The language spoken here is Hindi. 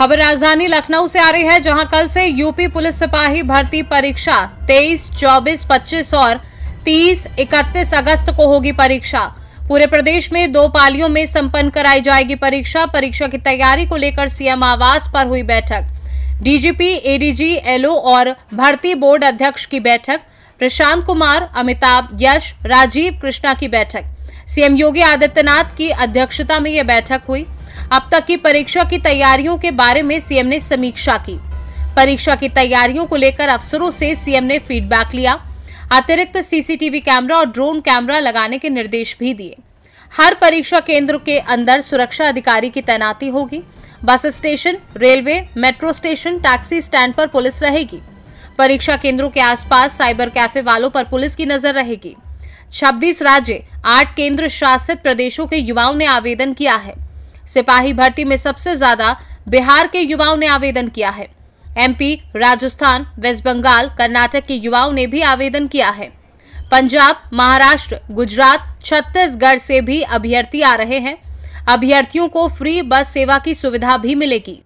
खबर राजधानी लखनऊ से आ रही है जहां कल से यूपी पुलिस सिपाही भर्ती परीक्षा 23, 24, 25 और 30, 31 अगस्त को होगी परीक्षा पूरे प्रदेश में दो पालियों में संपन्न कराई जाएगी परीक्षा परीक्षा की तैयारी को लेकर सीएम आवास पर हुई बैठक डीजीपी एडीजी एलओ और भर्ती बोर्ड अध्यक्ष की बैठक प्रशांत कुमार अमिताभ यश राजीव कृष्णा की बैठक सीएम योगी आदित्यनाथ की अध्यक्षता में यह बैठक हुई अब तक की परीक्षा की तैयारियों के बारे में सीएम ने समीक्षा की परीक्षा की तैयारियों को लेकर अफसरों से सीएम ने फीडबैक लिया अतिरिक्त सीसीटीवी कैमरा और ड्रोन कैमरा लगाने के निर्देश भी दिए हर परीक्षा केंद्र के अंदर सुरक्षा अधिकारी की तैनाती होगी bus station railway metro station taxi stand पर पुलिस रहेगी परीक्षा केंद्रों के आसपास साइबर कैफे वालों पर पुलिस की नजर रहेगी 26 राज्य आठ केंद्र शासित प्रदेशों के युवाओं ने आवेदन किया है सिपाही भर्ती में सबसे ज्यादा बिहार के युवाओं ने आवेदन किया है एमपी, राजस्थान वेस्ट बंगाल कर्नाटक के युवाओं ने भी आवेदन किया है पंजाब महाराष्ट्र गुजरात छत्तीसगढ़ से भी अभ्यर्थी आ रहे हैं अभ्यर्थियों को फ्री बस सेवा की सुविधा भी मिलेगी